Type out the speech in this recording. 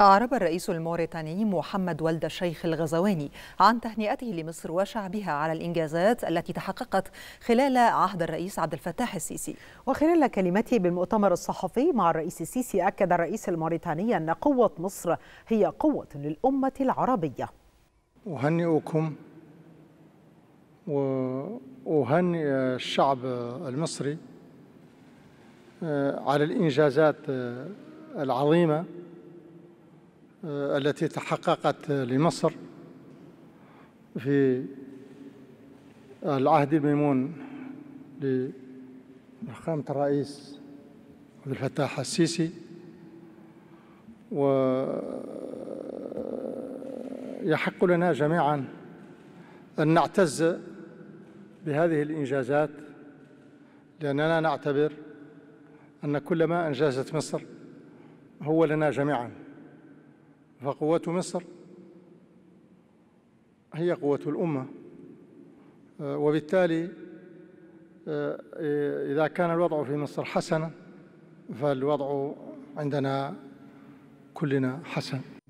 أعرب الرئيس الموريتاني محمد ولد الشيخ الغزواني عن تهنئته لمصر وشعبها على الإنجازات التي تحققت خلال عهد الرئيس عبد الفتاح السيسي وخلال كلمته بالمؤتمر الصحفي مع الرئيس السيسي أكد الرئيس الموريتاني أن قوة مصر هي قوة للأمة العربية أهنئكم وأهنئ الشعب المصري آه، على الإنجازات آه، العظيمة آه، التي تحققت لمصر في العهد الميمون لفخامة الرئيس عبد الفتاح السيسي ويحق لنا جميعا أن نعتز بهذه الإنجازات لأننا نعتبر أن كل ما أنجزت مصر هو لنا جميعاً فقوة مصر هي قوة الأمة آه، وبالتالي آه، آه، إذا كان الوضع في مصر حسنا فالوضع عندنا كلنا حسن